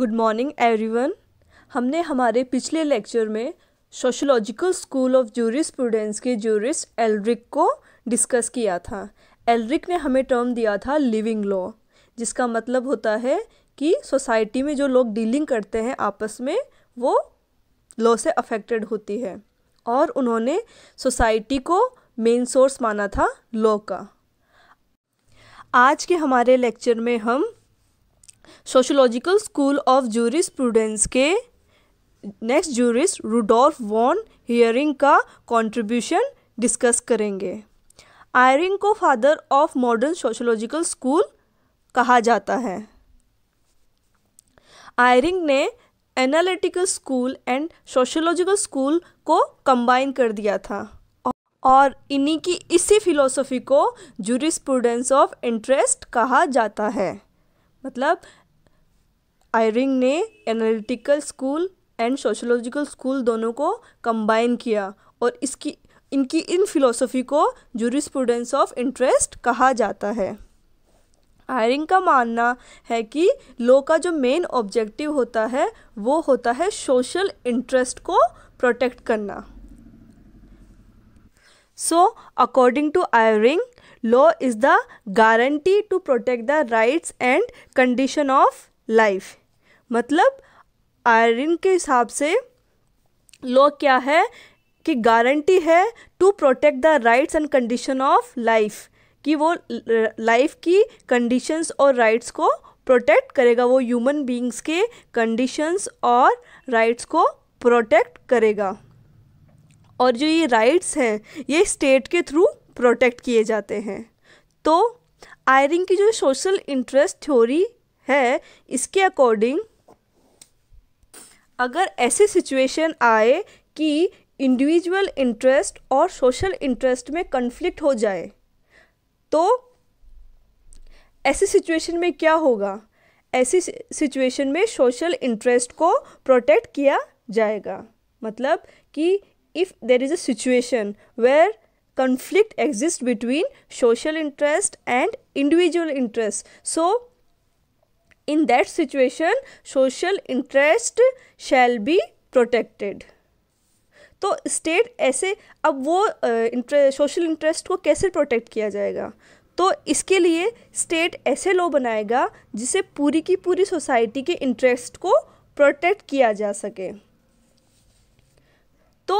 good morning everyone हमने हमारे पिछले लेक्चर में सोशोलॉजिकल स्कूल ऑफ स्टूडेंट्स के जूरिस्ट एलरिक को डिस्कस किया था एलरिक ने हमें टर्म दिया था लिविंग लॉ जिसका मतलब होता है कि सोसाइटी में जो लोग डीलिंग करते हैं आपस में वो लॉ से अफेक्टेड होती है और उन्होंने सोसाइटी को मेन सोर्स माना था लॉ का आज के हमारे लेक्चर में हम sociological school of jurisprudence के next jurist Rudolf von Ihering का कॉन्ट्रीब्यूशन डिस्कस करेंगे आयरिंग को father of modern sociological school कहा जाता है आयरिंग ने analytical school and sociological school को कंबाइन कर दिया था और इन्हीं की इसी फिलोसफी को जूरिस ऑफ इंटरेस्ट कहा जाता है मतलब आयरिंग ने analytical school and sociological school दोनों को कंबाइन किया और इसकी इनकी इन फिलोसफी को जूरिस्प्रूडेंस ऑफ इंटरेस्ट कहा जाता है आयरिंग का मानना है कि लॉ का जो मेन ऑब्जेक्टिव होता है वो होता है सोशल इंटरेस्ट को प्रोटेक्ट करना so according to Ihering law is the guarantee to protect the rights and condition of life मतलब आयरन के हिसाब से लॉ क्या है कि गारंटी है to protect the rights and condition of life कि वो लाइफ की कंडीशंस और राइट्स को प्रोटेक्ट करेगा वो ह्यूमन बींग्स के कंडीशंस और राइट्स को प्रोटेक्ट करेगा और जो ये राइट्स हैं ये स्टेट के थ्रू प्रोटेक्ट किए जाते हैं तो आयरिंग की जो सोशल इंटरेस्ट थ्योरी है इसके अकॉर्डिंग अगर ऐसी सिचुएशन आए कि इंडिविजुअल इंटरेस्ट और सोशल इंटरेस्ट में कन्फ्लिक्ट हो जाए तो ऐसी सिचुएशन में क्या होगा ऐसी सिचुएशन में सोशल इंटरेस्ट को प्रोटेक्ट किया जाएगा मतलब कि if there is a situation where conflict exist between social interest and individual interest so in that situation social interest shall be protected तो स्टेट ऐसे अब वो सोशल uh, इंटरेस्ट को कैसे प्रोटेक्ट किया जाएगा तो इसके लिए स्टेट ऐसे लॉ बनाएगा जिसे पूरी की पूरी सोसाइटी के इंटरेस्ट को प्रोटेक्ट किया जा सके तो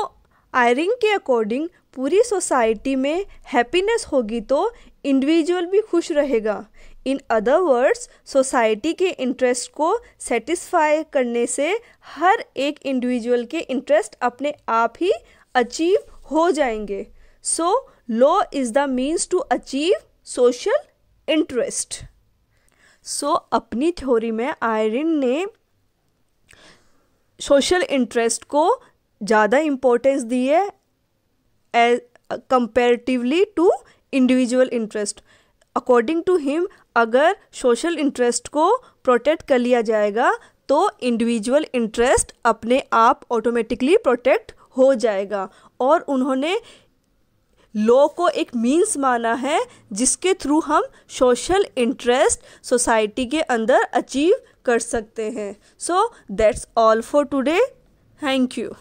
आयरिंग के अकॉर्डिंग पूरी सोसाइटी में हैप्पीनेस होगी तो इंडिविजुअल भी खुश रहेगा इन अदर वर्ड्स सोसाइटी के इंटरेस्ट को सेटिस्फाई करने से हर एक इंडिविजुअल के इंटरेस्ट अपने आप ही अचीव हो जाएंगे so law is the means to achieve social interest so अपनी थ्योरी में आयरिन ने सोशल इंटरेस्ट को ज़्यादा इम्पोर्टेंस दी है comparatively to individual interest according to him अगर सोशल इंटरेस्ट को प्रोटेक्ट कर लिया जाएगा तो इंडिविजुअल इंटरेस्ट अपने आप ऑटोमेटिकली प्रोटेक्ट हो जाएगा और उन्होंने लॉ को एक मीन्स माना है जिसके थ्रू हम सोशल इंटरेस्ट सोसाइटी के अंदर अचीव कर सकते हैं so that's all for today thank you